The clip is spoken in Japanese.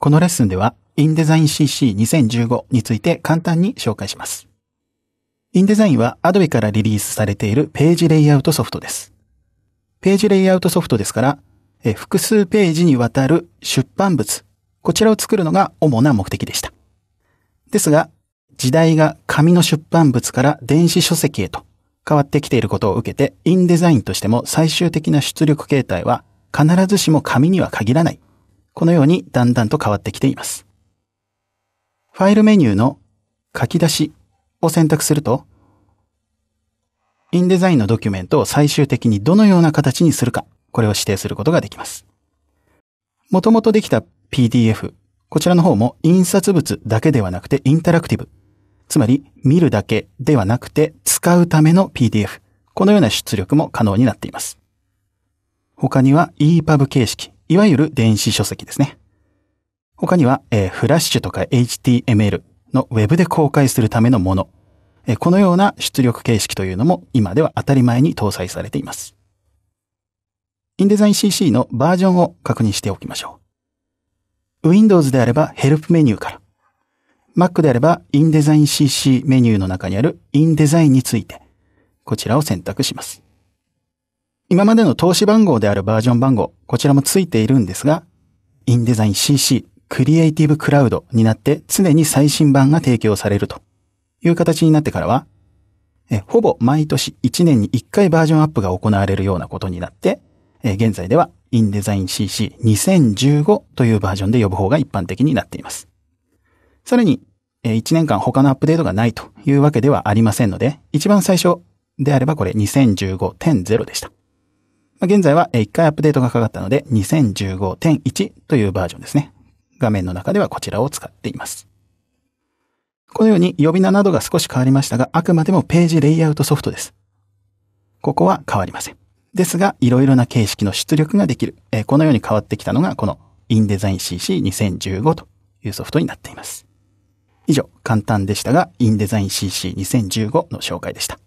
このレッスンでは、InDesignCC2015 について簡単に紹介します。InDesign は Adobe からリリースされているページレイアウトソフトです。ページレイアウトソフトですから、え複数ページにわたる出版物、こちらを作るのが主な目的でした。ですが、時代が紙の出版物から電子書籍へと変わってきていることを受けて、インデザインとしても最終的な出力形態は必ずしも紙には限らないこのようにだんだんと変わってきています。ファイルメニューの書き出しを選択すると、インデザインのドキュメントを最終的にどのような形にするか、これを指定することができます。もともとできた PDF、こちらの方も印刷物だけではなくてインタラクティブ。つまり見るだけではなくて使うための PDF。このような出力も可能になっています。他には EPUB 形式、いわゆる電子書籍ですね。他には、えー、フラッシュとか HTML の Web で公開するためのもの、えー、このような出力形式というのも今では当たり前に搭載されています。インデザイン CC のバージョンを確認しておきましょう。Windows であればヘルプメニューから、Mac であればインデザイン CC メニューの中にあるインデザインについて、こちらを選択します。今までの投資番号であるバージョン番号、こちらも付いているんですが、インデザイン CC、クリエイティブクラウドになって常に最新版が提供されるという形になってからは、ほぼ毎年1年に1回バージョンアップが行われるようなことになって、現在ではインデザイン CC2015 というバージョンで呼ぶ方が一般的になっています。さらに、1年間他のアップデートがないというわけではありませんので、一番最初であればこれ2015.0でした。まあ、現在は1回アップデートがかかったので2015.1というバージョンですね。画面の中ではこちらを使っています。このように呼び名などが少し変わりましたが、あくまでもページレイアウトソフトです。ここは変わりません。ですが、いろいろな形式の出力ができる。えこのように変わってきたのが、この InDesignCC2015 というソフトになっています。以上、簡単でしたが、InDesignCC2015 の紹介でした。